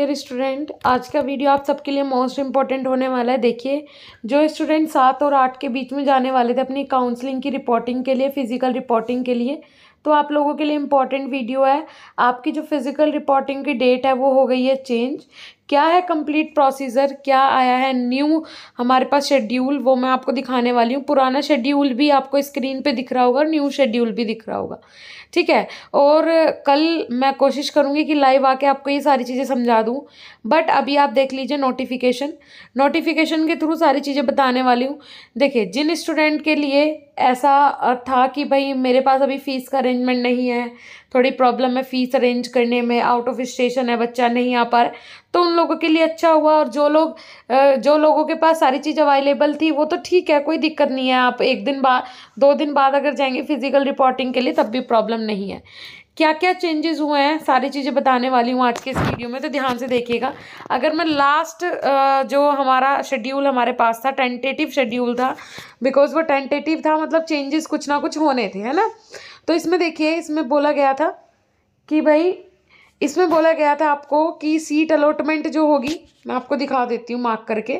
dear student आज का video आप सबके लिए मोस्ट इंपॉर्टेंट होने वाला है देखिए जो स्टूडेंट सात और आठ के बीच में जाने वाले थे अपनी काउंसलिंग की रिपोर्टिंग के लिए फिजिकल रिपोर्टिंग के लिए तो आप लोगों के लिए इम्पॉर्टेंट वीडियो है आपकी जो फिज़िकल रिपोर्टिंग की डेट है वो हो गई है चेंज क्या है कंप्लीट प्रोसीजर क्या आया है न्यू हमारे पास शेड्यूल वो मैं आपको दिखाने वाली हूँ पुराना शेड्यूल भी आपको स्क्रीन पे दिख रहा होगा न्यू शेड्यूल भी दिख रहा होगा ठीक है और कल मैं कोशिश करूँगी कि लाइव आके आपको ये सारी चीज़ें समझा दूँ बट अभी आप देख लीजिए नोटिफिकेशन नोटिफिकेशन के थ्रू सारी चीज़ें बताने वाली हूँ देखिए जिन स्टूडेंट के लिए ऐसा था कि भाई मेरे पास अभी फ़ीस का अरेंजमेंट नहीं है थोड़ी प्रॉब्लम है फ़ीस अरेंज करने में आउट ऑफ स्टेशन है बच्चा नहीं आ पा रहा तो उन लोगों के लिए अच्छा हुआ और जो लोग जो लोगों के पास सारी चीज़ अवेलेबल थी वो तो ठीक है कोई दिक्कत नहीं है आप एक दिन बाद दो दिन बाद अगर जाएंगे फिजिकल रिपोर्टिंग के लिए तब भी प्रॉब्लम नहीं है क्या क्या चेंजेस हुए हैं सारी चीज़ें बताने वाली हूँ आज के इस वीडियो में तो ध्यान से देखिएगा अगर मैं लास्ट जो हमारा शेड्यूल हमारे पास था टेंटेटिव शेड्यूल था बिकॉज वो टेंटेटिव था मतलब चेंजेस कुछ ना कुछ होने थे है ना तो इसमें देखिए इसमें बोला गया था कि भाई इसमें बोला गया था आपको कि सीट अलॉटमेंट जो होगी मैं आपको दिखा देती हूँ मार्क करके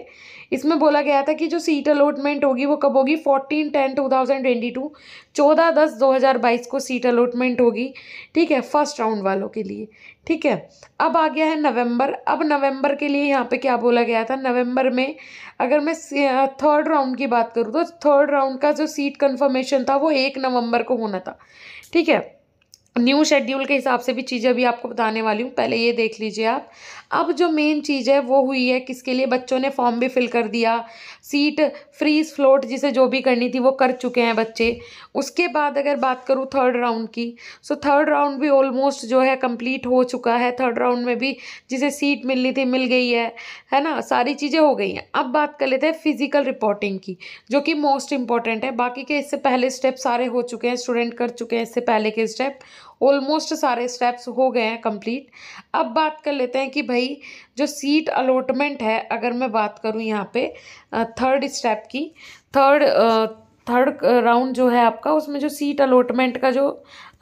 इसमें बोला गया था कि जो सीट अलॉटमेंट होगी वो कब होगी fourteen ten two thousand twenty two चौदह दस दो हज़ार बाईस को सीट अलॉटमेंट होगी ठीक है फर्स्ट राउंड वालों के लिए ठीक है अब आ गया है नवंबर अब नवंबर के लिए यहाँ पे क्या बोला गया था नवंबर में अगर मैं थर्ड राउंड की बात करूँ तो थर्ड राउंड का जो सीट कन्फर्मेशन था वो एक नवम्बर को होना था ठीक है न्यू शेड्यूल के हिसाब से भी चीज़ें अभी आपको बताने वाली हूँ पहले ये देख लीजिए आप अब जो मेन चीज़ है वो हुई है किसके लिए बच्चों ने फॉर्म भी फिल कर दिया सीट फ्रीज फ्लोट जिसे जो भी करनी थी वो कर चुके हैं बच्चे उसके बाद अगर बात करूँ थर्ड राउंड की सो थर्ड राउंड भी ऑलमोस्ट जो है कंप्लीट हो चुका है थर्ड राउंड में भी जिसे सीट मिलनी थी मिल गई है है ना सारी चीज़ें हो गई हैं अब बात कर लेते हैं फिजिकल रिपोर्टिंग की जो कि मोस्ट इंपॉर्टेंट है बाकी के इससे पहले स्टेप सारे हो चुके हैं स्टूडेंट कर चुके हैं इससे पहले के स्टेप ऑलमोस्ट सारे स्टेप्स हो गए हैं कंप्लीट अब बात कर लेते हैं कि भाई जो सीट अलॉटमेंट है अगर मैं बात करूँ यहाँ पे थर्ड स्टेप की थर्ड थर्ड राउंड जो है आपका उसमें जो सीट अलॉटमेंट का जो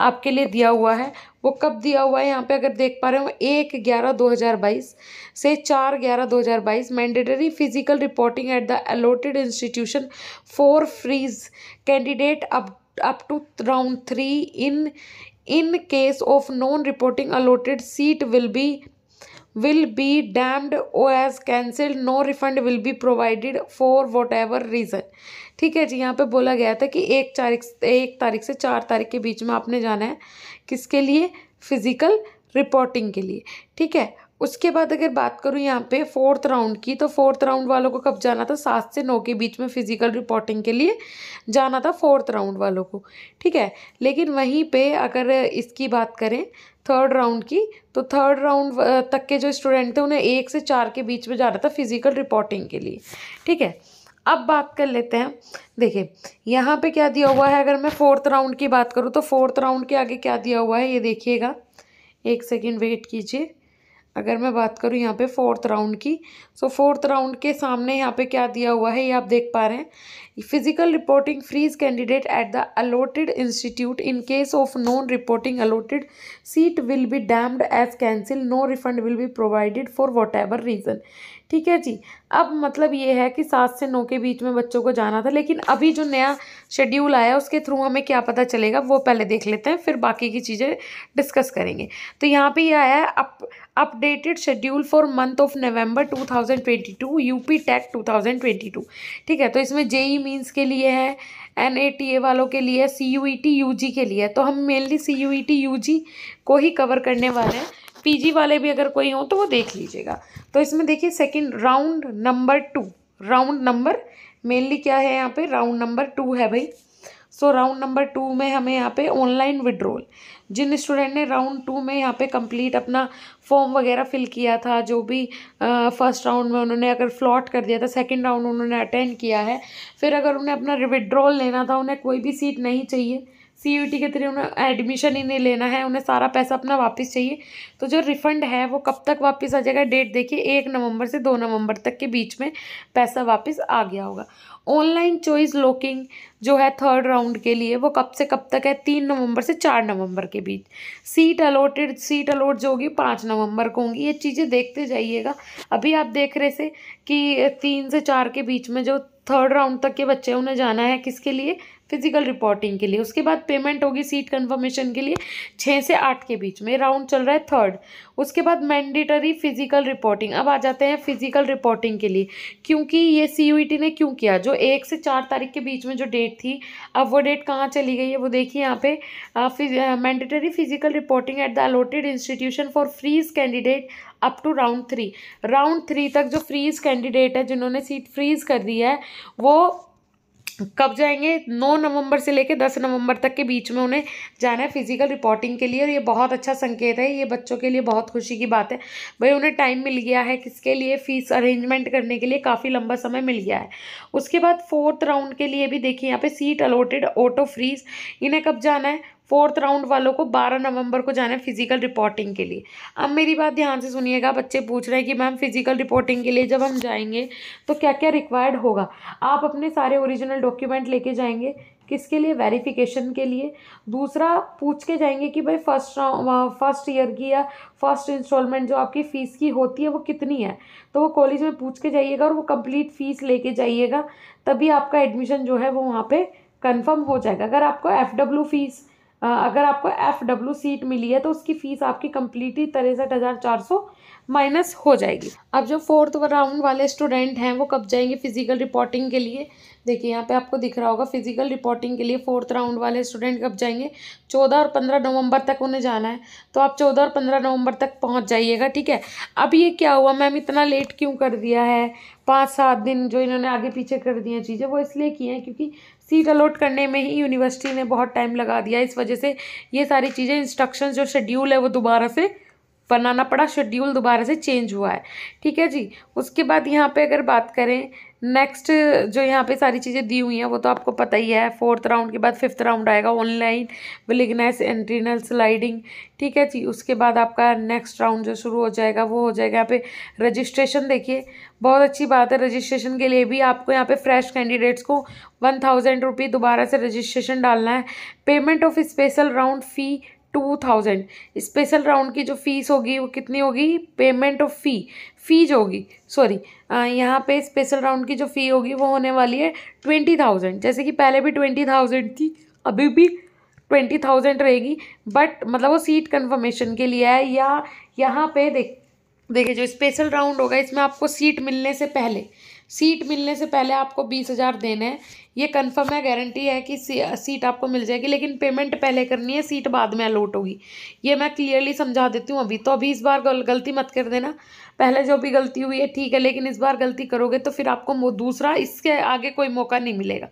आपके लिए दिया हुआ है वो कब दिया हुआ है यहाँ पे अगर देख पा रहे हो एक ग्यारह दो हज़ार बाईस से चार ग्यारह दो हज़ार बाईस mandatory physical reporting at the allotted institution for freeze candidate up up to round three in in case of non reporting allotted seat will be will be deemed uh as cancelled no refund will be provided for whatever reason ठीक है जी यहाँ पे बोला गया था कि एक तारीख एक तारीख से चार तारीख के बीच में आपने जाना है किसके लिए फिजिकल रिपोर्टिंग के लिए ठीक है उसके बाद अगर बात करूँ यहाँ पे फोर्थ राउंड की तो फोर्थ राउंड वालों को कब जाना था सात से नौ के बीच में फिजिकल रिपोर्टिंग के लिए जाना था फोर्थ राउंड वालों को ठीक है लेकिन वहीं पे अगर इसकी बात करें थर्ड राउंड की तो थर्ड राउंड तक के जो स्टूडेंट थे उन्हें एक से चार के बीच में जाना था फिजिकल रिपोर्टिंग के लिए ठीक है अब बात कर लेते हैं देखिए यहाँ पर क्या दिया हुआ है अगर मैं फोर्थ राउंड की बात करूँ तो फोर्थ राउंड के आगे क्या दिया हुआ है ये देखिएगा एक सेकेंड वेट कीजिए अगर मैं बात करूँ यहाँ पे फोर्थ राउंड की सो फोर्थ राउंड के सामने यहाँ पे क्या दिया हुआ है ये आप देख पा रहे हैं physical reporting freeze candidate at the allotted institute in case of non reporting allotted seat will be deemed as cancel no refund will be provided for whatever reason ठीक है जी अब मतलब ये है कि सात से नौ के बीच में बच्चों को जाना था लेकिन अभी जो नया शेड्यूल आया उसके थ्रू हमें क्या पता चलेगा वो पहले देख लेते हैं फिर बाकी की चीज़ें डिस्कस करेंगे तो यहाँ पे ये आया है up updated schedule for month of November 2022 UPTAC 2022 ठीक है तो इसमें जेई मींस के लिए है एन ए टी ए वालों के लिए C U E T U G के लिए तो हम mainly C U E T U G को ही कवर करने वाले हैं पीजी वाले भी अगर कोई हो तो वो देख लीजिएगा तो इसमें देखिए second round number two round number mainly क्या है यहाँ पे राउंड नंबर टू है भाई सो राउंड नंबर टू में हमें यहाँ पे ऑनलाइन विड्रोल जिन स्टूडेंट ने राउंड टू में यहाँ पे कंप्लीट अपना फॉर्म वगैरह फिल किया था जो भी फर्स्ट राउंड में उन्होंने अगर फ्लॉट कर दिया था सेकंड राउंड उन्होंने अटेंड किया है फिर अगर उन्हें अपना विड्रॉल लेना था उन्हें कोई भी सीट नहीं चाहिए सी यू टी के थ्रू उन्हें एडमिशन ही नहीं लेना है उन्हें सारा पैसा अपना वापस चाहिए तो जो रिफ़ंड है वो कब तक वापस आ जाएगा डेट देखिए एक नवंबर से दो नवंबर तक के बीच में पैसा वापस आ गया होगा ऑनलाइन चॉइस लॉकिंग जो है थर्ड राउंड के लिए वो कब से कब तक है तीन नवंबर से चार नवंबर के बीच सीट अलॉटेड सीट अलॉट जो होगी पाँच नवंबर को होंगी ये चीज़ें देखते जाइएगा अभी आप देख रहे थे कि तीन से चार के बीच में जो थर्ड राउंड तक के बच्चे उन्हें जाना है किसके लिए फिजिकल रिपोर्टिंग के लिए उसके बाद पेमेंट होगी सीट कन्फर्मेशन के लिए छः से आठ के बीच में राउंड चल रहा है थर्ड उसके बाद मैंडेटरी फिजिकल रिपोर्टिंग अब आ जाते हैं फिजिकल रिपोर्टिंग के लिए क्योंकि ये सी e ने क्यों किया जो एक से चार तारीख के बीच में जो डेट थी अब वो डेट कहाँ चली गई है वो देखिए यहाँ पे mandatory physical reporting at the allotted institution for freeze candidate up to round three round three तक जो फ्रीज कैंडिडेट है जिन्होंने सीट फ्रीज कर दी है वो कब जाएंगे 9 नवंबर से लेकर 10 नवंबर तक के बीच में उन्हें जाना है फिजिकल रिपोर्टिंग के लिए और ये बहुत अच्छा संकेत है ये बच्चों के लिए बहुत खुशी की बात है भाई उन्हें टाइम मिल गया है किसके लिए फ़ीस अरेंजमेंट करने के लिए काफ़ी लंबा समय मिल गया है उसके बाद फोर्थ राउंड के लिए भी देखिए यहाँ पर सीट अलॉटेड ऑटो फ्रीज इन्हें कब जाना है फोर्थ राउंड वालों को बारह नवंबर को जाना है फिजिकल रिपोर्टिंग के लिए अब मेरी बात ध्यान से सुनिएगा बच्चे पूछ रहे हैं कि मैम फिजिकल रिपोर्टिंग के लिए जब हम जाएंगे तो क्या क्या रिक्वायर्ड होगा आप अपने सारे ओरिजिनल डॉक्यूमेंट लेके जाएंगे किसके लिए वेरिफिकेशन के लिए दूसरा पूछ के जाएंगे कि भाई फर्स्ट फर्स्ट ईयर की या फर्स्ट इंस्टॉलमेंट जो आपकी फ़ीस की होती है वो कितनी है तो वो कॉलेज में पूछ के जाइएगा और वो कंप्लीट फ़ीस लेके जाइएगा तभी आपका एडमिशन जो है वो वहाँ पे कंफर्म हो जाएगा अगर आपको एफ डब्ल्यू फ़ीस अगर आपको एफ डब्ल्यू सीट मिली है तो उसकी फ़ीस आपकी कम्प्लीटली तिरसठ हज़ार चार सौ माइनस हो जाएगी अब जो फोर्थ राउंड वाले स्टूडेंट हैं वो कब जाएंगे फिजिकल रिपोर्टिंग के लिए देखिए यहाँ पे आपको दिख रहा होगा फिजिकल रिपोर्टिंग के लिए फोर्थ राउंड वाले स्टूडेंट कब जाएंगे चौदह और पंद्रह नवंबर तक उन्हें जाना है तो आप चौदह और पंद्रह नवंबर तक पहुँच जाइएगा ठीक है अब ये क्या हुआ मैम इतना लेट क्यों कर दिया है पाँच सात दिन जो इन्होंने आगे पीछे कर दिए चीज़ें वो इसलिए की हैं क्योंकि सीट अलॉट करने में ही यूनिवर्सिटी ने बहुत टाइम लगा दिया इस वजह से ये सारी चीज़ें इंस्ट्रक्शन जो शेड्यूल है वो दोबारा से बनाना पड़ा शेड्यूल दोबारा से चेंज हुआ है ठीक है जी उसके बाद यहाँ पे अगर बात करें नेक्स्ट जो यहाँ पे सारी चीज़ें दी हुई हैं वो तो आपको पता ही है फोर्थ राउंड के बाद फिफ्थ राउंड आएगा ऑनलाइन विलिगनेस एंट्रीनल स्लाइडिंग ठीक है जी उसके बाद आपका नेक्स्ट राउंड जो शुरू हो जाएगा वो हो जाएगा यहाँ पे रजिस्ट्रेशन देखिए बहुत अच्छी बात है रजिस्ट्रेशन के लिए भी आपको यहाँ पे फ्रेश कैंडिडेट्स को वन थाउजेंड रुपी दोबारा से रजिस्ट्रेशन डालना है payment of special round fee two thousand special round की जो फ़ीस होगी वो कितनी होगी पेमेंट ऑफ फ़ी फ़ीज होगी सॉरी यहाँ पे स्पेशल राउंड की जो फ़ी होगी वो होने वाली है ट्वेंटी थाउजेंड जैसे कि पहले भी ट्वेंटी थाउजेंड थी अभी भी ट्वेंटी थाउजेंड रहेगी बट मतलब वो सीट कन्फर्मेशन के लिए है या यहाँ पे देख देखिए जो स्पेशल राउंड होगा इसमें आपको सीट मिलने से पहले सीट मिलने से पहले आपको बीस हज़ार देने हैं ये कंफर्म है गारंटी है कि सीट आपको मिल जाएगी लेकिन पेमेंट पहले करनी है सीट बाद में अलॉट होगी ये मैं क्लियरली समझा देती हूँ अभी तो अभी इस बार गल, गलती मत कर देना पहले जो भी गलती हुई है ठीक है लेकिन इस बार गलती करोगे तो फिर आपको दूसरा इसके आगे कोई मौका नहीं मिलेगा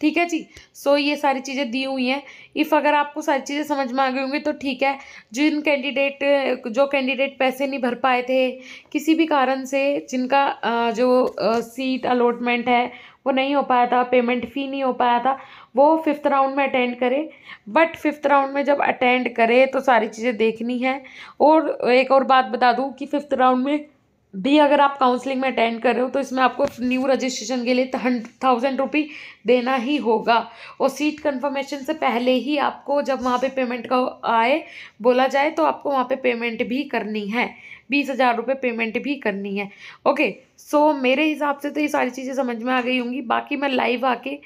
ठीक है जी सो ये सारी चीज़ें दी हुई हैं इफ़ अगर आपको सारी चीज़ें समझ में आ गई होंगी तो ठीक है जिन कैंडिडेट जो कैंडिडेट पैसे नहीं भर पाए थे किसी भी कारण से जिनका जो सीट अलॉटमेंट है वो नहीं हो पाया था पेमेंट फ़ी नहीं हो पाया था वो फिफ्थ राउंड में अटेंड करे बट फिफ्थ राउंड में जब अटेंड करे तो सारी चीज़ें देखनी है और एक और बात बता दूँ कि फिफ्थ राउंड में भी अगर आप काउंसलिंग में अटेंड कर रहे हो तो इसमें आपको न्यू रजिस्ट्रेशन के लिए थाउजेंड रुपी देना ही होगा और सीट कंफर्मेशन से पहले ही आपको जब वहाँ पे पेमेंट का आए बोला जाए तो आपको वहाँ पे पेमेंट भी करनी है बीस हज़ार रुपये पेमेंट भी करनी है ओके सो मेरे हिसाब से तो ये सारी चीज़ें समझ में आ गई होंगी बाकी मैं लाइव आके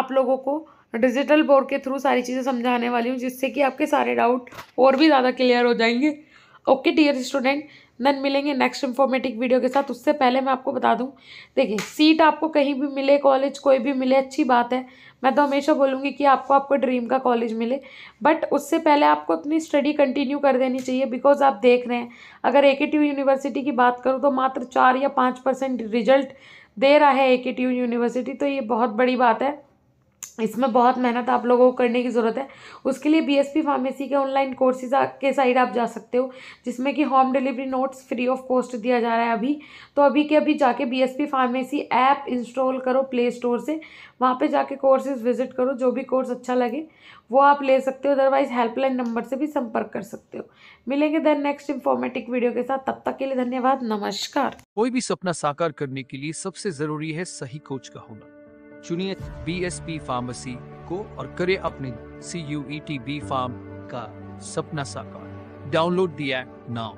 आप लोगों को डिजिटल बोर्ड के थ्रू सारी चीज़ें समझाने वाली हूँ जिससे कि आपके सारे डाउट और भी ज़्यादा क्लियर हो जाएंगे ओके डियर स्टूडेंट देन मिलेंगे नेक्स्ट इन्फॉर्मेटिव वीडियो के साथ उससे पहले मैं आपको बता दूं देखिए सीट आपको कहीं भी मिले कॉलेज कोई भी मिले अच्छी बात है मैं तो हमेशा बोलूँगी कि आपको आपको ड्रीम का कॉलेज मिले बट उससे पहले आपको अपनी स्टडी कंटिन्यू कर देनी चाहिए बिकॉज आप देख रहे हैं अगर ए यूनिवर्सिटी की बात करूँ तो मात्र चार या पाँच रिजल्ट दे रहा है ए यूनिवर्सिटी तो ये बहुत बड़ी बात है इसमें बहुत मेहनत आप लोगों को करने की ज़रूरत है उसके लिए बीएसपी फार्मेसी के ऑनलाइन कोर्सेज के साइड आप जा सकते हो जिसमें कि home delivery notes free of cost दिया जा रहा है अभी तो अभी के अभी जाके बीएसपी फार्मेसी ऐप इंस्टॉल करो प्ले स्टोर से वहाँ पे जाके कोर्सेज विजिट करो जो भी कोर्स अच्छा लगे वो आप ले सकते हो अदरवाइज हेल्पलाइन नंबर से भी संपर्क कर सकते हो मिलेंगे देन नेक्स्ट इन्फॉर्मेटिक वीडियो के साथ तब तक के लिए धन्यवाद नमस्कार कोई भी सपना साकार करने के लिए सबसे जरूरी है सही कोच का होना चुनिए बी फार्मेसी को और करे अपने C U E T B pharm का सपना साकार डाउनलोड दी नाउ